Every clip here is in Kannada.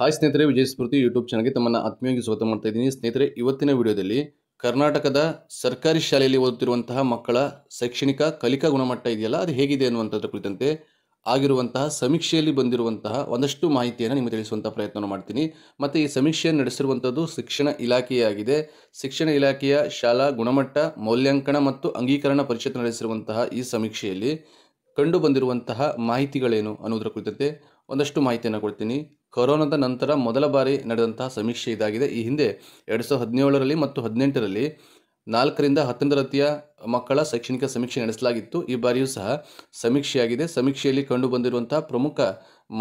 ಹಾಯ್ ಸ್ನೇಹಿತರೆ ವಿಜಯ ಸ್ಮೃತಿ ಯೂಟ್ಯೂಬ್ ಚಾನಲ್ಗೆ ತಮ್ಮನ್ನು ಆತ್ಮೀಯವಾಗಿ ಸ್ವಾಗತ ಮಾಡ್ತಾ ಇದ್ದೀನಿ ಸ್ನೇಹಿತರೆ ಇವತ್ತಿನ ವಿಡಿಯೋದಲ್ಲಿ ಕರ್ನಾಟಕದ ಸರ್ಕಾರಿ ಶಾಲೆಯಲ್ಲಿ ಓದುತ್ತಿರುವಂತಹ ಮಕ್ಕಳ ಶೈಕ್ಷಣಿಕ ಕಲಿಕಾ ಗುಣಮಟ್ಟ ಇದೆಯಲ್ಲ ಅದು ಹೇಗಿದೆ ಅನ್ನುವಂಥದ್ರ ಕುರಿತಂತೆ ಆಗಿರುವಂತಹ ಸಮೀಕ್ಷೆಯಲ್ಲಿ ಬಂದಿರುವಂತಹ ಒಂದಷ್ಟು ಮಾಹಿತಿಯನ್ನು ನಿಮಗೆ ತಿಳಿಸುವಂಥ ಪ್ರಯತ್ನವನ್ನು ಮಾಡ್ತೀನಿ ಮತ್ತು ಈ ಸಮೀಕ್ಷೆಯನ್ನು ನಡೆಸಿರುವಂಥದ್ದು ಶಿಕ್ಷಣ ಇಲಾಖೆಯಾಗಿದೆ ಶಿಕ್ಷಣ ಇಲಾಖೆಯ ಶಾಲಾ ಗುಣಮಟ್ಟ ಮೌಲ್ಯಾಂಕನ ಮತ್ತು ಅಂಗೀಕರಣ ಪರಿಷತ್ ನಡೆಸಿರುವಂತಹ ಈ ಸಮೀಕ್ಷೆಯಲ್ಲಿ ಕಂಡು ಬಂದಿರುವಂತಹ ಮಾಹಿತಿಗಳೇನು ಅನ್ನೋದರ ಕುರಿತಂತೆ ಒಂದಷ್ಟು ಮಾಹಿತಿಯನ್ನು ಕೊಡ್ತೀನಿ ಕೊರೋನಾದ ನಂತರ ಮೊದಲ ಬಾರಿ ನಡೆದಂತಹ ಸಮೀಕ್ಷೆ ಇದಾಗಿದೆ ಈ ಹಿಂದೆ ಎರಡು ಸಾವಿರದ ಹದಿನೇಳರಲ್ಲಿ ಮತ್ತು ಹದಿನೆಂಟರಲ್ಲಿ ನಾಲ್ಕರಿಂದ ಹತ್ತನೇ ಮಕ್ಕಳ ಶೈಕ್ಷಣಿಕ ಸಮೀಕ್ಷೆ ನಡೆಸಲಾಗಿತ್ತು ಈ ಬಾರಿಯೂ ಸಹ ಸಮೀಕ್ಷೆಯಾಗಿದೆ ಸಮೀಕ್ಷೆಯಲ್ಲಿ ಕಂಡುಬಂದಿರುವಂತಹ ಪ್ರಮುಖ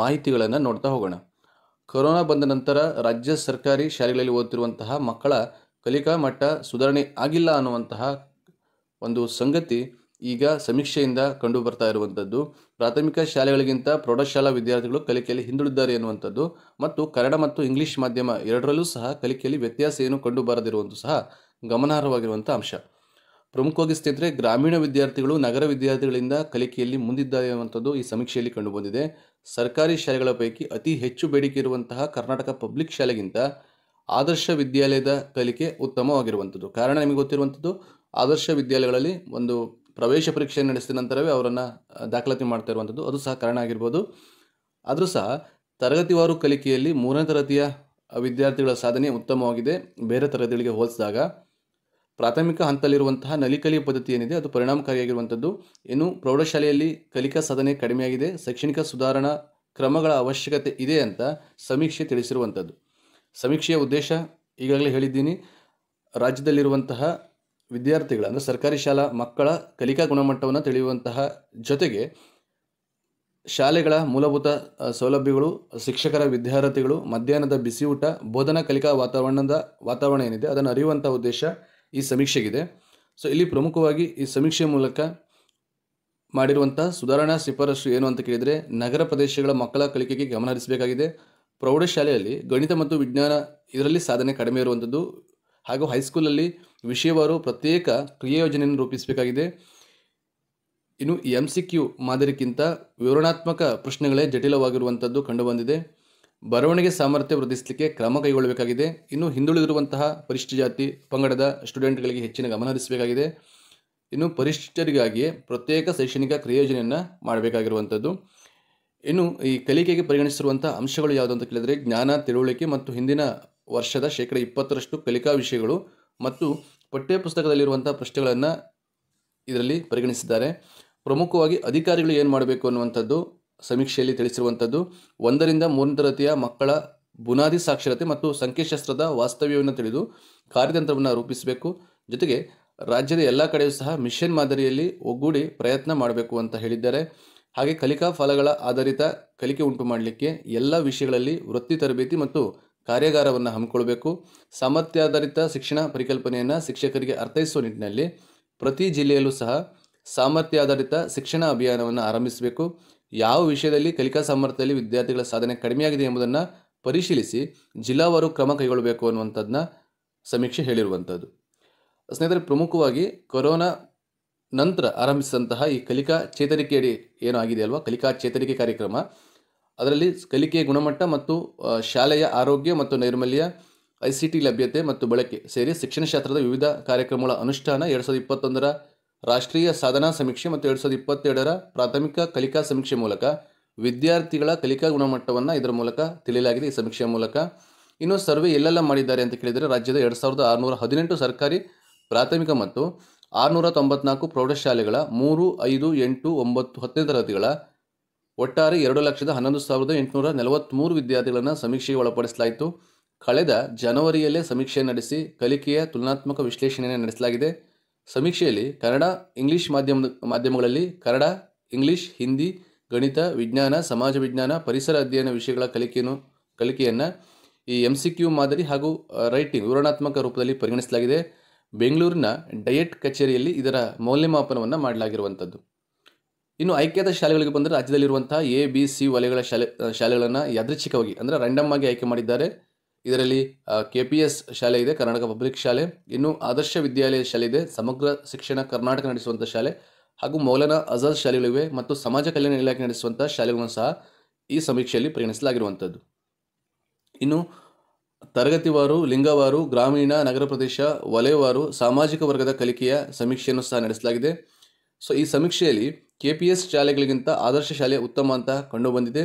ಮಾಹಿತಿಗಳನ್ನು ನೋಡ್ತಾ ಹೋಗೋಣ ಕೊರೋನಾ ಬಂದ ನಂತರ ರಾಜ್ಯ ಸರ್ಕಾರಿ ಶಾಲೆಗಳಲ್ಲಿ ಓದುತ್ತಿರುವಂತಹ ಮಕ್ಕಳ ಕಲಿಕಾ ಮಟ್ಟ ಸುಧಾರಣೆ ಆಗಿಲ್ಲ ಅನ್ನುವಂತಹ ಒಂದು ಸಂಗತಿ ಈಗ ಸಮೀಕ್ಷೆಯಿಂದ ಕಂಡು ಬರ್ತಾ ಇರುವಂಥದ್ದು ಪ್ರಾಥಮಿಕ ಶಾಲೆಗಳಿಗಿಂತ ಪ್ರೌಢಶಾಲಾ ವಿದ್ಯಾರ್ಥಿಗಳು ಕಲಿಕೆಯಲ್ಲಿ ಹಿಂದುಳಿದ್ದಾರೆ ಎನ್ನುವಂಥದ್ದು ಮತ್ತು ಕನ್ನಡ ಮತ್ತು ಇಂಗ್ಲಿಷ್ ಮಾಧ್ಯಮ ಎರಡರಲ್ಲೂ ಸಹ ಕಲಿಕೆಯಲ್ಲಿ ವ್ಯತ್ಯಾಸ ಏನು ಕಂಡು ಸಹ ಗಮನಾರ್ಹವಾಗಿರುವಂಥ ಅಂಶ ಪ್ರಮುಖವಾಗಿ ಸ್ನೇಹಿತರೆ ಗ್ರಾಮೀಣ ವಿದ್ಯಾರ್ಥಿಗಳು ನಗರ ವಿದ್ಯಾರ್ಥಿಗಳಿಂದ ಕಲಿಕೆಯಲ್ಲಿ ಮುಂದಿದ್ದಾರೆ ಎನ್ನುವಂಥದ್ದು ಈ ಸಮೀಕ್ಷೆಯಲ್ಲಿ ಕಂಡುಬಂದಿದೆ ಸರ್ಕಾರಿ ಶಾಲೆಗಳ ಪೈಕಿ ಅತಿ ಹೆಚ್ಚು ಬೇಡಿಕೆ ಇರುವಂತಹ ಕರ್ನಾಟಕ ಪಬ್ಲಿಕ್ ಶಾಲೆಗಿಂತ ಆದರ್ಶ ವಿದ್ಯಾಲಯದ ಕಲಿಕೆ ಉತ್ತಮವಾಗಿರುವಂಥದ್ದು ಕಾರಣ ನಿಮಗೆ ಗೊತ್ತಿರುವಂಥದ್ದು ಆದರ್ಶ ವಿದ್ಯಾಲಯಗಳಲ್ಲಿ ಒಂದು ಪ್ರವೇಶ ಪರೀಕ್ಷೆ ನಡೆಸಿದ ನಂತರವೇ ಅವರನ್ನು ದಾಖಲಾತಿ ಮಾಡ್ತಾ ಇರುವಂಥದ್ದು ಅದು ಸಹ ಕಾರಣ ಆಗಿರ್ಬೋದು ಆದರೂ ಸಹ ತರಗತಿವಾರು ಕಲಿಕೆಯಲ್ಲಿ ಮೂರನೇ ತರಗತಿಯ ವಿದ್ಯಾರ್ಥಿಗಳ ಸಾಧನೆ ಉತ್ತಮವಾಗಿದೆ ಬೇರೆ ತರಗತಿಗಳಿಗೆ ಹೋಲಿಸಿದಾಗ ಪ್ರಾಥಮಿಕ ಹಂತದಲ್ಲಿರುವಂತಹ ನಲಿಕಲಿ ಪದ್ಧತಿ ಏನಿದೆ ಅದು ಪರಿಣಾಮಕಾರಿಯಾಗಿರುವಂಥದ್ದು ಇನ್ನು ಪ್ರೌಢಶಾಲೆಯಲ್ಲಿ ಕಲಿಕಾ ಸಾಧನೆ ಕಡಿಮೆಯಾಗಿದೆ ಶೈಕ್ಷಣಿಕ ಸುಧಾರಣಾ ಕ್ರಮಗಳ ಅವಶ್ಯಕತೆ ಇದೆ ಅಂತ ಸಮೀಕ್ಷೆ ತಿಳಿಸಿರುವಂಥದ್ದು ಸಮೀಕ್ಷೆಯ ಉದ್ದೇಶ ಈಗಾಗಲೇ ಹೇಳಿದ್ದೀನಿ ರಾಜ್ಯದಲ್ಲಿರುವಂತಹ ವಿದ್ಯಾರ್ಥಿಗಳ ಅಂದರೆ ಸರ್ಕಾರಿ ಶಾಲಾ ಮಕ್ಕಳ ಕಲಿಕಾ ಗುಣಮಟ್ಟವನ್ನು ತಿಳಿಯುವಂತಹ ಜೊತೆಗೆ ಶಾಲೆಗಳ ಮೂಲಭೂತ ಸೌಲಭ್ಯಗಳು ಶಿಕ್ಷಕರ ವಿದ್ಯಾರ್ಥಿಗಳು ಮಧ್ಯಾಹ್ನದ ಊಟ ಬೋಧನಾ ಕಲಿಕಾ ವಾತಾವರಣದ ವಾತಾವರಣ ಏನಿದೆ ಅದನ್ನು ಅರಿಯುವಂಥ ಉದ್ದೇಶ ಈ ಸಮೀಕ್ಷೆಗಿದೆ ಸೊ ಇಲ್ಲಿ ಪ್ರಮುಖವಾಗಿ ಈ ಸಮೀಕ್ಷೆ ಮೂಲಕ ಮಾಡಿರುವಂಥ ಸುಧಾರಣಾ ಶಿಫಾರಸು ಏನು ಅಂತ ಕೇಳಿದರೆ ನಗರ ಪ್ರದೇಶಗಳ ಮಕ್ಕಳ ಕಲಿಕೆಗೆ ಗಮನ ಹರಿಸಬೇಕಾಗಿದೆ ಪ್ರೌಢಶಾಲೆಯಲ್ಲಿ ಗಣಿತ ಮತ್ತು ವಿಜ್ಞಾನ ಇದರಲ್ಲಿ ಸಾಧನೆ ಕಡಿಮೆ ಇರುವಂಥದ್ದು ಹಾಗೂ ಹೈಸ್ಕೂಲಲ್ಲಿ ವಿಷಯವಾರು ಪ್ರತ್ಯೇಕ ಕ್ರಿಯಾಯೋಜನೆಯನ್ನು ರೂಪಿಸಬೇಕಾಗಿದೆ ಇನ್ನು ಎಂ ಸಿ ಕ್ಯೂ ಮಾದರಿಗಿಂತ ವಿವರಣಾತ್ಮಕ ಪ್ರಶ್ನೆಗಳೇ ಜಟಿಲವಾಗಿರುವಂಥದ್ದು ಕಂಡುಬಂದಿದೆ ಬರವಣಿಗೆ ಸಾಮರ್ಥ್ಯ ವೃದ್ಧಿಸಲಿಕ್ಕೆ ಕ್ರಮ ಕೈಗೊಳ್ಳಬೇಕಾಗಿದೆ ಇನ್ನು ಹಿಂದುಳಿದಿರುವಂತಹ ಪರಿಶಿಷ್ಟ ಜಾತಿ ಪಂಗಡದ ಸ್ಟೂಡೆಂಟ್ಗಳಿಗೆ ಹೆಚ್ಚಿನ ಗಮನ ಹರಿಸಬೇಕಾಗಿದೆ ಇನ್ನು ಪರಿಶಿಷ್ಟರಿಗಾಗಿಯೇ ಪ್ರತ್ಯೇಕ ಶೈಕ್ಷಣಿಕ ಕ್ರಿಯೋಜನೆಯನ್ನು ಮಾಡಬೇಕಾಗಿರುವಂಥದ್ದು ಇನ್ನು ಈ ಕಲಿಕೆಗೆ ಪರಿಗಣಿಸಿರುವಂಥ ಅಂಶಗಳು ಯಾವುದು ಅಂತ ಕೇಳಿದರೆ ಜ್ಞಾನ ತಿಳುವಳಿಕೆ ಮತ್ತು ಹಿಂದಿನ ವರ್ಷದ ಶೇಕಡ ಇಪ್ಪತ್ತರಷ್ಟು ಕಲಿಕಾ ವಿಷಯಗಳು ಮತ್ತು ಪಠ್ಯಪುಸ್ತಕದಲ್ಲಿರುವಂಥ ಪ್ರಶ್ನೆಗಳನ್ನು ಇದರಲ್ಲಿ ಪರಿಗಣಿಸಿದ್ದಾರೆ ಪ್ರಮುಖವಾಗಿ ಅಧಿಕಾರಿಗಳು ಏನು ಮಾಡಬೇಕು ಅನ್ನುವಂಥದ್ದು ಸಮೀಕ್ಷೆಯಲ್ಲಿ ತಿಳಿಸಿರುವಂಥದ್ದು ಒಂದರಿಂದ ಮೂರನೇ ತರಗತಿಯ ಮಕ್ಕಳ ಬುನಾದಿ ಸಾಕ್ಷರತೆ ಮತ್ತು ಸಂಖ್ಯಾಶಾಸ್ತ್ರದ ವಾಸ್ತವ್ಯವನ್ನು ತಿಳಿದು ಕಾರ್ಯತಂತ್ರವನ್ನು ರೂಪಿಸಬೇಕು ಜೊತೆಗೆ ರಾಜ್ಯದ ಎಲ್ಲ ಕಡೆಯೂ ಸಹ ಮಿಷನ್ ಮಾದರಿಯಲ್ಲಿ ಒಗ್ಗೂಡಿ ಪ್ರಯತ್ನ ಮಾಡಬೇಕು ಅಂತ ಹೇಳಿದ್ದಾರೆ ಹಾಗೆ ಕಲಿಕಾ ಫಲಗಳ ಆಧಾರಿತ ಕಲಿಕೆ ಉಂಟು ಮಾಡಲಿಕ್ಕೆ ಎಲ್ಲ ವಿಷಯಗಳಲ್ಲಿ ವೃತ್ತಿ ತರಬೇತಿ ಮತ್ತು ಕಾರ್ಯಾಗಾರವನ್ನು ಹಮ್ಮಿಕೊಳ್ಬೇಕು ಸಾಮರ್ಥ್ಯಾಧಾರಿತ ಶಿಕ್ಷಣ ಪರಿಕಲ್ಪನೆಯನ್ನು ಶಿಕ್ಷಕರಿಗೆ ಅರ್ಥೈಸುವ ನಿಟ್ಟಿನಲ್ಲಿ ಪ್ರತಿ ಜಿಲ್ಲೆಯಲ್ಲೂ ಸಹ ಸಾಮರ್ಥ್ಯಾಧಾರಿತ ಶಿಕ್ಷಣ ಅಭಿಯಾನವನ್ನು ಆರಂಭಿಸಬೇಕು ಯಾವ ವಿಷಯದಲ್ಲಿ ಕಲಿಕಾ ಸಾಮರ್ಥ್ಯದಲ್ಲಿ ವಿದ್ಯಾರ್ಥಿಗಳ ಸಾಧನೆ ಕಡಿಮೆಯಾಗಿದೆ ಎಂಬುದನ್ನು ಪರಿಶೀಲಿಸಿ ಜಿಲ್ಲಾವಾರು ಕ್ರಮ ಕೈಗೊಳ್ಳಬೇಕು ಅನ್ನುವಂಥದ್ದನ್ನ ಸಮೀಕ್ಷೆ ಹೇಳಿರುವಂಥದ್ದು ಸ್ನೇಹಿತರೆ ಪ್ರಮುಖವಾಗಿ ಕೊರೋನಾ ನಂತರ ಆರಂಭಿಸಿದಂತಹ ಈ ಕಲಿಕಾ ಚೇತರಿಕೆಯಡಿ ಏನಾಗಿದೆ ಅಲ್ವಾ ಕಲಿಕಾ ಚೇತರಿಕೆ ಕಾರ್ಯಕ್ರಮ ಅದರಲ್ಲಿ ಕಲಿಕೆಯ ಗುಣಮಟ್ಟ ಮತ್ತು ಶಾಲೆಯ ಆರೋಗ್ಯ ಮತ್ತು ನೈರ್ಮಲ್ಯ ಐ ಸಿ ಟಿ ಲಭ್ಯತೆ ಮತ್ತು ಬಳಕೆ ಸೇರಿ ಶಿಕ್ಷಣ ಶಾಸ್ತ್ರದ ವಿವಿಧ ಕಾರ್ಯಕ್ರಮಗಳ ಅನುಷ್ಠಾನ ಎರಡು ಸಾವಿರದ ಇಪ್ಪತ್ತೊಂದರ ರಾಷ್ಟ್ರೀಯ ಸಾಧನಾ ಸಮೀಕ್ಷೆ ಮತ್ತು ಎರಡು ಸಾವಿರದ ಇಪ್ಪತ್ತೆರಡರ ಪ್ರಾಥಮಿಕ ಕಲಿಕಾ ಸಮೀಕ್ಷೆ ಮೂಲಕ ವಿದ್ಯಾರ್ಥಿಗಳ ಕಲಿಕಾ ಗುಣಮಟ್ಟವನ್ನು ಇದರ ಮೂಲಕ ತಿಳಿಯಲಾಗಿದೆ ಈ ಸಮೀಕ್ಷೆಯ ಮೂಲಕ ಇನ್ನು ಸರ್ವೆ ಎಲ್ಲೆಲ್ಲ ಮಾಡಿದ್ದಾರೆ ಅಂತ ಕೇಳಿದರೆ ರಾಜ್ಯದ ಎರಡು ಸಾವಿರದ ಆರುನೂರ ಹದಿನೆಂಟು ಸರ್ಕಾರಿ ಪ್ರಾಥಮಿಕ ಮತ್ತು ಆರುನೂರ ತೊಂಬತ್ನಾಲ್ಕು ಪ್ರೌಢಶಾಲೆಗಳ ಮೂರು ಐದು ಎಂಟು ಒಂಬತ್ತು ಹತ್ತನೇ ತರಗತಿಗಳ ಒಟ್ಟಾರೆ ಎರಡು ಲಕ್ಷದ ಹನ್ನೊಂದು ಸಾವಿರದ ಎಂಟುನೂರ ನಲವತ್ತ್ಮೂರು ವಿದ್ಯಾರ್ಥಿಗಳನ್ನು ಸಮೀಕ್ಷೆಗೆ ಒಳಪಡಿಸಲಾಯಿತು ಕಳೆದ ಜನವರಿಯಲ್ಲೇ ಸಮೀಕ್ಷೆ ನಡೆಸಿ ಕಲಿಕೆಯ ತುಲನಾತ್ಮಕ ವಿಶ್ಲೇಷಣೆಯನ್ನು ನಡೆಸಲಾಗಿದೆ ಸಮೀಕ್ಷೆಯಲ್ಲಿ ಕನ್ನಡ ಇಂಗ್ಲಿಷ್ ಮಾಧ್ಯಮ ಮಾಧ್ಯಮಗಳಲ್ಲಿ ಕನ್ನಡ ಇಂಗ್ಲಿಷ್ ಹಿಂದಿ ಗಣಿತ ವಿಜ್ಞಾನ ಸಮಾಜ ವಿಜ್ಞಾನ ಪರಿಸರ ಅಧ್ಯಯನ ವಿಷಯಗಳ ಕಲಿಕೆಯನ್ನು ಕಲಿಕೆಯನ್ನು ಈ ಎಮ್ ಸಿ ಕ್ಯೂ ಮಾದರಿ ಹಾಗೂ ರೈಟಿಂಗ್ ವಿವರಣಾತ್ಮಕ ರೂಪದಲ್ಲಿ ಪರಿಗಣಿಸಲಾಗಿದೆ ಬೆಂಗಳೂರಿನ ಡಯೆಟ್ ಕಚೇರಿಯಲ್ಲಿ ಇದರ ಮೌಲ್ಯಮಾಪನವನ್ನು ಮಾಡಲಾಗಿರುವಂಥದ್ದು ಇನ್ನು ಆಯ್ಕೆಯಾದ ಶಾಲೆಗಳಿಗೆ ಬಂದರೆ ರಾಜ್ಯದಲ್ಲಿರುವಂತಹ ಎ ಬಿ ಸಿ ವಲಯಗಳ ಶಾಲೆ ಶಾಲೆಗಳನ್ನು ಯಾದೃಚ್ಛಿಕವಾಗಿ ಅಂದರೆ ರ್ಯಾಂಡಮ್ ಆಗಿ ಆಯ್ಕೆ ಮಾಡಿದ್ದಾರೆ ಇದರಲ್ಲಿ ಕೆ ಪಿ ಎಸ್ ಶಾಲೆ ಇದೆ ಕರ್ನಾಟಕ ಪಬ್ಲಿಕ್ ಶಾಲೆ ಇನ್ನು ಆದರ್ಶ ವಿದ್ಯಾಲಯ ಶಾಲೆ ಇದೆ ಸಮಗ್ರ ಶಿಕ್ಷಣ ಕರ್ನಾಟಕ ನಡೆಸುವಂಥ ಶಾಲೆ ಹಾಗೂ ಮೌಲಾನಾ ಆಜಾದ್ ಶಾಲೆಗಳಿವೆ ಮತ್ತು ಸಮಾಜ ಕಲ್ಯಾಣ ಇಲಾಖೆ ನಡೆಸುವಂಥ ಶಾಲೆಗಳನ್ನು ಸಹ ಈ ಸಮೀಕ್ಷೆಯಲ್ಲಿ ಪರಿಗಣಿಸಲಾಗಿರುವಂಥದ್ದು ಇನ್ನು ತರಗತಿವಾರು ಲಿಂಗವಾರು ಗ್ರಾಮೀಣ ನಗರ ಪ್ರದೇಶ ವಲಯವಾರು ಸಾಮಾಜಿಕ ವರ್ಗದ ಕಲಿಕೆಯ ಸಮೀಕ್ಷೆಯನ್ನು ಸಹ ನಡೆಸಲಾಗಿದೆ ಸೊ ಈ ಸಮೀಕ್ಷೆಯಲ್ಲಿ ಕೆ ಪಿ ಎಸ್ ಶಾಲೆಗಳಿಗಿಂತ ಆದರ್ಶ ಶಾಲೆ ಉತ್ತಮ ಅಂತ ಕಂಡುಬಂದಿದೆ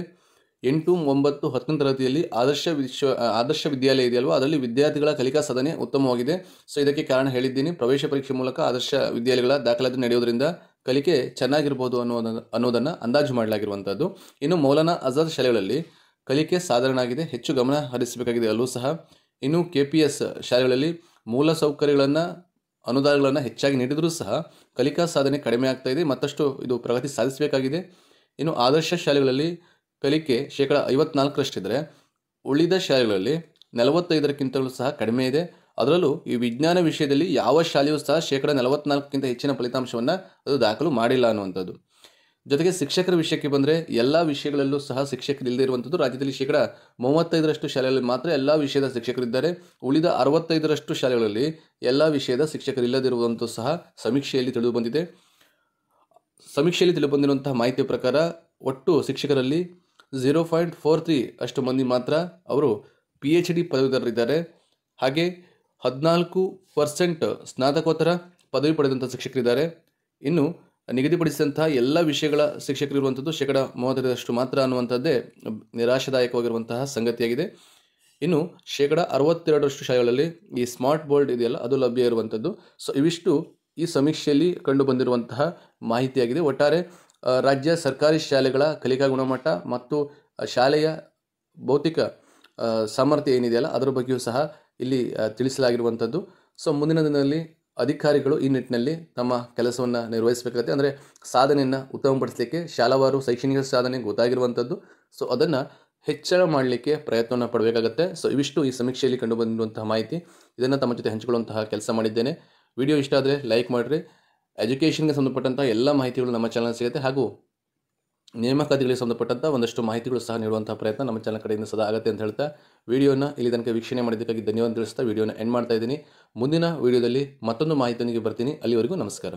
ಎಂಟು ಒಂಬತ್ತು ಹತ್ತನೇ ತರಗತಿಯಲ್ಲಿ ಆದರ್ಶ ವಿಶ್ವ ಆದರ್ಶ ವಿದ್ಯಾಲಯ ಇದೆಯಲ್ವ ಅದರಲ್ಲಿ ವಿದ್ಯಾರ್ಥಿಗಳ ಕಲಿಕಾ ಸಾಧನೆ ಉತ್ತಮವಾಗಿದೆ ಸೊ ಇದಕ್ಕೆ ಕಾರಣ ಹೇಳಿದ್ದೀನಿ ಪ್ರವೇಶ ಪರೀಕ್ಷೆ ಮೂಲಕ ಆದರ್ಶ ವಿದ್ಯಾಲಯಗಳ ದಾಖಲಾತಿ ನಡೆಯೋದ್ರಿಂದ ಕಲಿಕೆ ಚೆನ್ನಾಗಿರ್ಬೋದು ಅನ್ನೋದನ್ನು ಅನ್ನೋದನ್ನು ಅಂದಾಜು ಮಾಡಲಾಗಿರುವಂಥದ್ದು ಇನ್ನು ಮೌಲಾನಾ ಆಜಾದ್ ಶಾಲೆಗಳಲ್ಲಿ ಕಲಿಕೆ ಸಾಧಾರಣ ಆಗಿದೆ ಹೆಚ್ಚು ಗಮನ ಹರಿಸಬೇಕಾಗಿದೆ ಅಲ್ಲೂ ಸಹ ಇನ್ನು ಕೆ ಪಿ ಎಸ್ ಶಾಲೆಗಳಲ್ಲಿ ಮೂಲಸೌಕರ್ಯಗಳನ್ನು ಅನುದಾನಗಳನ್ನು ಹೆಚ್ಚಾಗಿ ನೀಡಿದರೂ ಸಹ ಕಲಿಕಾ ಸಾಧನೆ ಕಡಿಮೆ ಆಗ್ತಾ ಇದೆ ಮತ್ತಷ್ಟು ಇದು ಪ್ರಗತಿ ಸಾಧಿಸಬೇಕಾಗಿದೆ ಇನ್ನು ಆದರ್ಶ ಶಾಲೆಗಳಲ್ಲಿ ಕಲಿಕೆ ಶೇಕಡ ಐವತ್ನಾಲ್ಕರಷ್ಟಿದ್ದರೆ ಉಳಿದ ಶಾಲೆಗಳಲ್ಲಿ ನಲವತ್ತೈದರಕ್ಕಿಂತಲೂ ಸಹ ಕಡಿಮೆ ಇದೆ ಅದರಲ್ಲೂ ಈ ವಿಜ್ಞಾನ ವಿಷಯದಲ್ಲಿ ಯಾವ ಶಾಲೆಯೂ ಸಹ ಶೇಕಡ ನಲವತ್ನಾಲ್ಕಿಂತ ಹೆಚ್ಚಿನ ಫಲಿತಾಂಶವನ್ನು ಅದು ದಾಖಲು ಮಾಡಿಲ್ಲ ಅನ್ನುವಂಥದ್ದು ಜೊತೆಗೆ ಶಿಕ್ಷಕರ ವಿಷಯಕ್ಕೆ ಬಂದರೆ ಎಲ್ಲ ವಿಷಯಗಳಲ್ಲೂ ಸಹ ಇಲ್ಲದೇ ಇರುವಂಥದ್ದು ರಾಜ್ಯದಲ್ಲಿ ಶೇಕಡ ಮೂವತ್ತೈದರಷ್ಟು ಶಾಲೆಗಳಲ್ಲಿ ಮಾತ್ರ ಎಲ್ಲ ವಿಷಯದ ಶಿಕ್ಷಕರಿದ್ದಾರೆ ಉಳಿದ ಅರವತ್ತೈದರಷ್ಟು ಶಾಲೆಗಳಲ್ಲಿ ಎಲ್ಲ ವಿಷಯದ ಶಿಕ್ಷಕರು ಇಲ್ಲದಿರುವುದಂತೂ ಸಹ ಸಮೀಕ್ಷೆಯಲ್ಲಿ ತಿಳಿದು ಬಂದಿದೆ ಸಮೀಕ್ಷೆಯಲ್ಲಿ ತಿಳಿದು ಬಂದಿರುವಂತಹ ಮಾಹಿತಿಯ ಪ್ರಕಾರ ಒಟ್ಟು ಶಿಕ್ಷಕರಲ್ಲಿ ಝೀರೋ ಪಾಯಿಂಟ್ ಫೋರ್ ತ್ರೀ ಅಷ್ಟು ಮಂದಿ ಮಾತ್ರ ಅವರು ಪಿ ಎಚ್ ಡಿ ಪದವೀಧರರಿದ್ದಾರೆ ಹಾಗೆ ಹದಿನಾಲ್ಕು ಪರ್ಸೆಂಟ್ ಸ್ನಾತಕೋತ್ತರ ಪದವಿ ಪಡೆದಂಥ ಶಿಕ್ಷಕರಿದ್ದಾರೆ ಇನ್ನು ನಿಗದಿಪಡಿಸಿದಂತಹ ಎಲ್ಲ ವಿಷಯಗಳ ಇರುವಂಥದ್ದು ಶೇಕಡ ಮೂವತ್ತೈದರಷ್ಟು ಮಾತ್ರ ಅನ್ನುವಂಥದ್ದೇ ನಿರಾಶಾದಾಯಕವಾಗಿರುವಂತಹ ಸಂಗತಿಯಾಗಿದೆ ಇನ್ನು ಶೇಕಡ ಅರವತ್ತೆರಡರಷ್ಟು ಶಾಲೆಗಳಲ್ಲಿ ಈ ಸ್ಮಾರ್ಟ್ ಬೋರ್ಡ್ ಇದೆಯಲ್ಲ ಅದು ಲಭ್ಯ ಇರುವಂಥದ್ದು ಸೊ ಇವಿಷ್ಟು ಈ ಸಮೀಕ್ಷೆಯಲ್ಲಿ ಕಂಡು ಬಂದಿರುವಂತಹ ಮಾಹಿತಿಯಾಗಿದೆ ಒಟ್ಟಾರೆ ರಾಜ್ಯ ಸರ್ಕಾರಿ ಶಾಲೆಗಳ ಕಲಿಕಾ ಗುಣಮಟ್ಟ ಮತ್ತು ಶಾಲೆಯ ಭೌತಿಕ ಸಾಮರ್ಥ್ಯ ಏನಿದೆಯಲ್ಲ ಅದರ ಬಗ್ಗೆಯೂ ಸಹ ಇಲ್ಲಿ ತಿಳಿಸಲಾಗಿರುವಂಥದ್ದು ಸೊ ಮುಂದಿನ ದಿನದಲ್ಲಿ ಅಧಿಕಾರಿಗಳು ಈ ನಿಟ್ಟಿನಲ್ಲಿ ತಮ್ಮ ಕೆಲಸವನ್ನು ನಿರ್ವಹಿಸಬೇಕಾಗತ್ತೆ ಅಂದರೆ ಸಾಧನೆಯನ್ನು ಉತ್ತಮಪಡಿಸಲಿಕ್ಕೆ ಶಾಲಾವಾರು ಶೈಕ್ಷಣಿಕ ಸಾಧನೆ ಗೊತ್ತಾಗಿರುವಂಥದ್ದು ಸೊ ಅದನ್ನು ಹೆಚ್ಚಳ ಮಾಡಲಿಕ್ಕೆ ಪ್ರಯತ್ನವನ್ನು ಪಡಬೇಕಾಗತ್ತೆ ಸೊ ಇವಿಷ್ಟು ಈ ಸಮೀಕ್ಷೆಯಲ್ಲಿ ಕಂಡುಬಂದಿರುವಂತಹ ಮಾಹಿತಿ ಇದನ್ನು ತಮ್ಮ ಜೊತೆ ಹಂಚಿಕೊಳ್ಳುವಂತಹ ಕೆಲಸ ಮಾಡಿದ್ದೇನೆ ವಿಡಿಯೋ ಇಷ್ಟ ಆದರೆ ಲೈಕ್ ಮಾಡಿರಿ ಎಜುಕೇಷನ್ಗೆ ಸಂಬಂಧಪಟ್ಟಂಥ ಎಲ್ಲ ಮಾಹಿತಿಗಳು ನಮ್ಮ ಚಾನಲ್ ಸಿಗುತ್ತೆ ಹಾಗೂ ನೇಮಕಾತಿಗಳಿಗೆ ಸಂಬಂಧಪಟ್ಟಂಥ ಒಂದಷ್ಟು ಮಾಹಿತಿಗಳು ಸಹ ನೀಡುವಂಥ ಪ್ರಯತ್ನ ನಮ್ಮ ಚಾನಲ್ ಕಡೆಯಿಂದ ಸದಾ ಆಗತ್ತೆ ಅಂತ ಹೇಳ್ತಾ ವಿಡಿಯೋನ ಇಲ್ಲಿ ತನಕ ವೀಕ್ಷಣೆ ಮಾಡಿದ್ದಕ್ಕಾಗಿ ಧನ್ಯವಾದ ತಿಳಿಸ್ತಾ ವಿಡಿಯೋನ ಎಂಡ್ ಮಾಡ್ತಾ ಇದ್ದೀನಿ ಮುಂದಿನ ವಿಡಿಯೋದಲ್ಲಿ ಮತ್ತೊಂದು ಮಾಹಿತಿಯೊಂದಿಗೆ ಬರ್ತೀನಿ ಅಲ್ಲಿವರೆಗೂ ನಮಸ್ಕಾರ